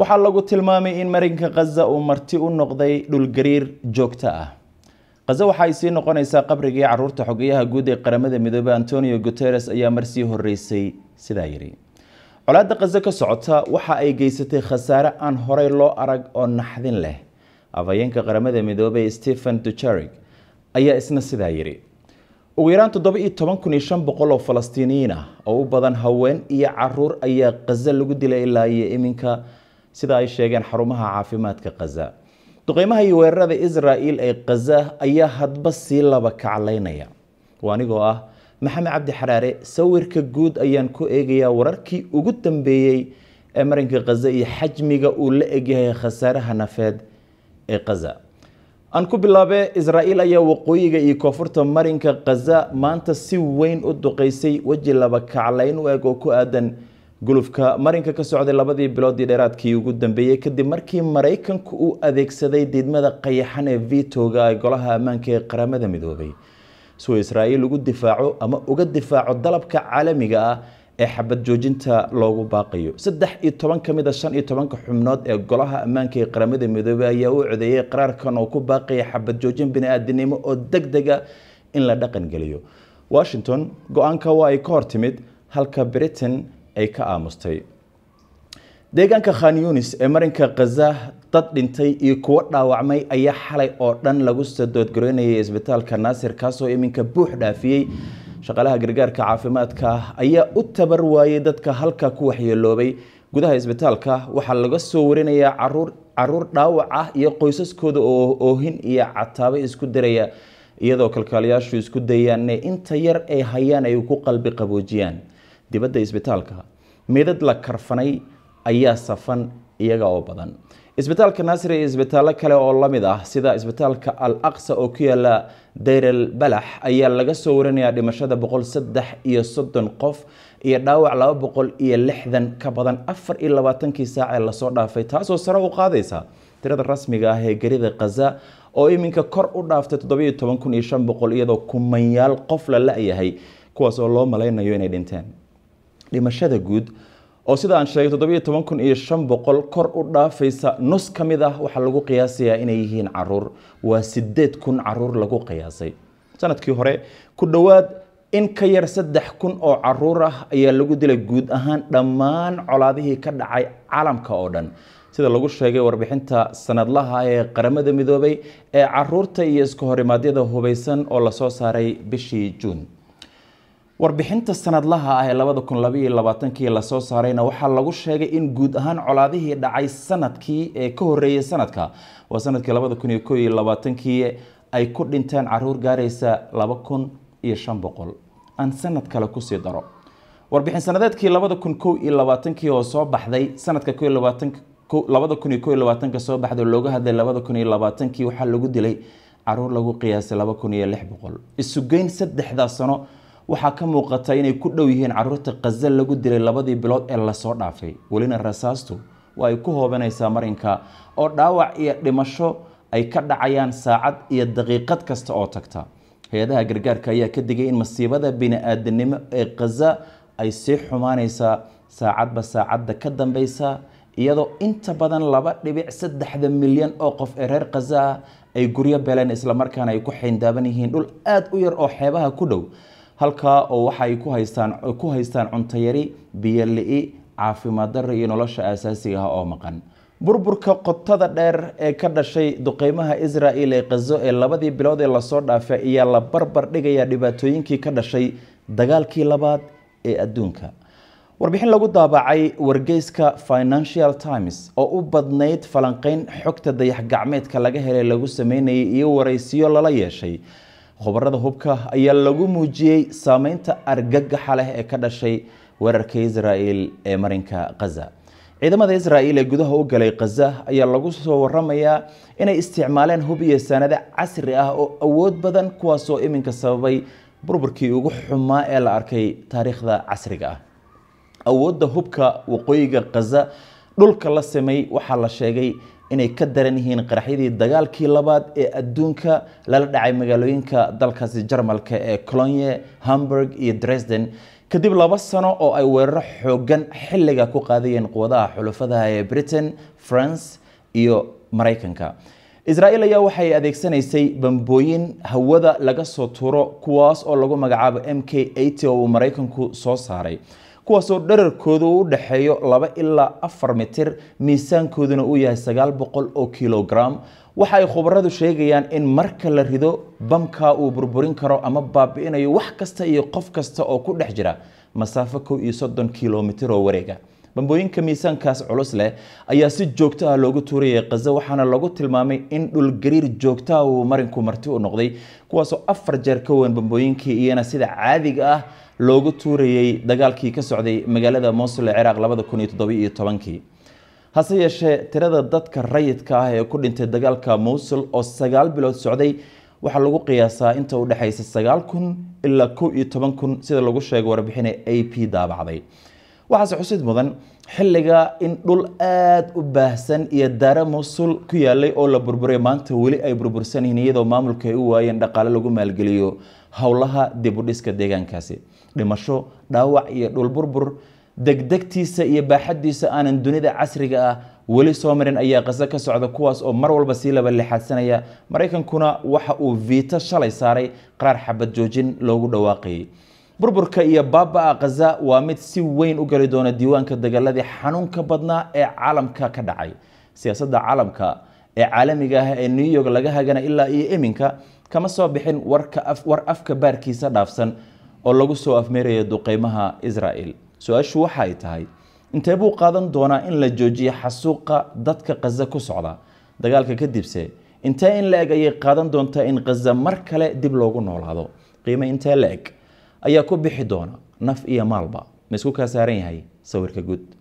waxaa lagu tilmaamay in marinka khaza uu marti u noqday dhulgariir joogto ah khaza waxaay sii noqonaysaa qabrigii caruurta xogayaha guud ee qaramada midoobe antonio guteres ayaa marsii horeysay sidaa yidhi colaadda khaza ka socota waxa ay geysatay khasaare aan horay loo arag oo naxdin leh afhayeenka qaramada midoobe stephen dujarig ayaa isna sidaa yidhi ugu yaraan toddoba iyo toban kun iyo shan boqol oo falastiiniyiin ah oo u badan haween iyo caruur ayaa khaza lagu dilay ilaa iyo iminka sida ay sheegeen xarumaha caafimaadka khaza duqeymaha iyo weerarada israa'il ee khaza ayaa hadba sii laba kaclaynaya anigoo ah maxamed cabdi xaraare sawirka guud ayaan ku eegayaa wararkii ugu dambeeyey ee marinka khaza iyo xajmiga uu la egyahay khasaaraha nafeed ee khaza aan ku bilaabe israa'iil ayaa waqooyiga iyo koonfurta marinka khaza maanta si weyn u duqeysay weji laba kaclayn u eg oo ku aadan gulufka marinka ka socday labadii biloodii dheeraadkii ugu dambeeyey kadib markii maraykanku uu adeegsaday diidmada qayaxan ee vitoga ee golaha ammaanka ee qaramada midoobay si uu israa'iil ugu difaaco ama uga difaaco dalabka caalamiga ah ee xabad joojinta loogu baaqayo saddex iyo toban ka mid a ah shan iyo tobanka xubnood ee golaha ammaanka ee qaramada midoobay ayaa u codeeyay qaraarkan oo ku baaqaya xabad joojin bini-aadinimo oo deg dega ah in la dhaqan geliyo washington go-aanka waa ay ka hortimid halka britain ay ka aamustay deegaanka khan yunis ee marinka khaza dad dhintay iyo kuwo dhaawacmay ayaa xalay oo dhan lagu sadoodgareynayay isbitaalka naasir kaasoo iminka buux dhaafiyey shaqaalaha gargaarka caafimaadka ayaa u tabar waayay dadka halka ku waxyeeloobay gudaha isbitaalka waxaa laga soo warinayaa caruur caruur dhaawac ah iyo qoysaskooda oo oohin iyo cataabo isku diraya iyadoo kalkaaliyaashu isku dayaane inta yar ay hayaan ay ku qalbi qaboojiyaan dibadda isbitaalka meydad la karfanay ayaa safan iyaga oo badan isbitaalka naasir iyo isbitaalo kale oo lamid ah sida isbitaalka al aqsa oo ku yaala dayrel balax ayaa laga soo warinayaa dhimashada boqol saddex iyo soddon qof iyo dhaawac laba boqol iyo lixdan ka badan afar iyo labaatankii saac ee lasoo dhaafay taasoo sare u qaadaysa tirada rasmiga ah ee gerida khaza oo iminka kor u dhaaftay toddobiyo toban kun iyo shan boqol iyadoo kumanyaal qof la la-yahay kuwaas oo loo malaynayo inay dhinteen dhimashada guud oo sida aan sheegay toddobiyo toban kun iyo shan boqol kor u dhaafaysa nus ka mid ah waxaa lagu qiyaasayaa inay yihiin caruur waa sideed kun caruur lagu qiyaasay sanadkii hore ku dhowaad in ka yar saddex kun oo caruur ah ayaa lagu dilay guud ahaan dhammaan colaadihii ka dhacay caalamka oo dhan sida lagu sheegay warbixinta sanadlaha ee qaramada midoobay ee caruurta iyo iska horimaadyada hubaysan oo lasoo saaray bishii juun warbixinta sanadlaha ah ee labada kun labaiyo labaatankii lasoo saarayna waxaa lagu sheegay in guud ahaan colaadihii dhacay sanadkii ee ka horeeyay sanadka waa sanadkii labada kun iyo ko labaatankii ay ku dhinteen caruur gaaraysa laba kun iyo shan boqol aan sanad kale kusii daro warbixin sanadeedkii labada kun ko iyo labaatankii oo soo baxday sanadka ko iyo labada kun iyo ko labaatanka soo baxday looga hadlay labada kun iyo labaatankii waxaa lagu dilay caruur lagu qiyaasay laba kun iyo lix boqol isugeyn saddexdaa sano waxaa ka muuqata inay ku dhow yihiin caruurta khaza lagu dilay labadii bilood ee lasoo dhaafay welina rasaastu waa ay ku hoobanaysaa marinka oo dhaawac iyo dhimasho ay ka dhacayaan saacad iyo daqiiqad kasta oo tagta hay-adaha gargaarka ayaa ka digay in masiibada bini-aadanimo ee khaza ay sii xumaanaysaa saacadba saacadda ka dambeysa iyadoo inta badan laba dhibic saddexda milyan oo qof ee reer khaza ah ay guryo beleen islamarkaana ay ku xindaaban yihiin dhul aada u yar oo xeebaha ku dhow halkaa oo waxa ay ku haystaan ku haystaan cuntayari biyo li-i caafimaad darra iyo nolosha aasaasiga ah oo maqan burburka qotada dheer ee ka dhashay duqeymaha israel ee khazo ee labadii bilood ee lasoo dhaafay ayaa la barbar dhigaya dhibaatooyinkii ka dhashay dagaalkii labaad ee adduunka warbixin lagu daabacay wargeyska financial times oo u badnayd falanqayn xogta dayax gacmeedka laga helay lagu sameynayay iyo waraysiyo lala yeeshay khubarada hubka ayaa lagu muujiyey saameynta argagaxa leh ee ka dhashay weerarka israel ee marinka khaza ciidamada israel ee gudaha u galay khaza ayaa lagu soo waramayaa inay isticmaaleen hub iyo saanado casri ah oo awood badan kuwaasoo iminka sababay burburkii ugu xumaa ee la arkay taariikhda casriga ah awoodda hubka waqooyiga khaza dhulka la simay waxaa la sheegay inay ka daran yihiin qaraxyadii dagaalkii labaad ee adduunka lala dhacay magaalooyinka dalkaasi jarmalka ee colonye hamburg iyo dresden kadib laba sano oo ay weeraro xooggan xilliga ku qaadayeen quwadaha xulufadaha ah ee britain france iyo maraykanka israa'iil ayaa waxay adeegsanaysay bambooyin hawada laga soo tuuro kuwaas oo lagu magacaabo m k eighty oo uu maraykanku soo saaray kuwaasoo dherarkooda uu u dhexeeyo laba ilaa afar mitir miisaankooduna uu yahay sagaal boqol oo kilogram waxa ay khubaradu sheegayaan in marka la rido bamka uu burburin karo ama baabi'inayo wax kasta iyo qof kasta oo ku dhex jira masaafo kow iyo soddon kilomitir oo wareega bambooyinka miisaankaas culus leh ayaa si joogto ah loogu tuurayay khaza waxaana lagu tilmaamay in dhulgariir joogtaha uu marinku marti u noqday kuwaasoo afar jeer ka weyn bambooyinkii iyana sida caadiga ah loogu tuurayey dagaalkii ka socday magaalada mosul ee ciraaq labada kun iyo toddoba iyo tobankii hase yeeshee tirada dadka rayidka ah ee ku dhintay dagaalka mosul oo sagaal bilood socday waxaa lagu qiyaasaa inta u dhexaysa sagaal kun ilaa kow iyo toban kun sida lagu sheegay warbixina a p daabacday waxaase xusid mudan xilliga in dhul aada u baahsan iyo daare musul ku yaalay oo la burburay maanta weli ay burbursan yihiin iyadoo maamulka ay u waayeen dhaqaale lagu maalgeliyo howlaha dibudhiska deegaankaasi dhimasho dhaawac iyo dhul burbur degdegtiisa iyo baaxadiisa aanan dunida casriga ah weli soo marin ayaa qase ka socda kuwaas oo mar walba sii laba lixaadsanaya maraykankuna waxa uu viito shalay saaray qaraar xabad joojin loogu dhawaaqayay burburka iyo baabaa khaza waa mid si weyn u geli doona diiwaanka dagaaladii xanuunka badnaa ee caalamka ka dhacay siyaasadda caalamka ee caalamiga ah ee new york laga hagana ilaa iyo iminka kama soo bixin war afka baarkiisa dhaafsan oo lagu soo afmeerayo duqeymaha israel su-aashu waxaay tahay intee buu qaadan doonaa in la joojiyo xasuuqa dadka khaza ku socda dagaalka kadibse intee in la eg ayay qaadan doontaa in khaza mar kale dib loogu noolaado qiime intee la eg ayaa ku bixi doona naf iyo maalba ma isku kaa saaran yahay sawirka guud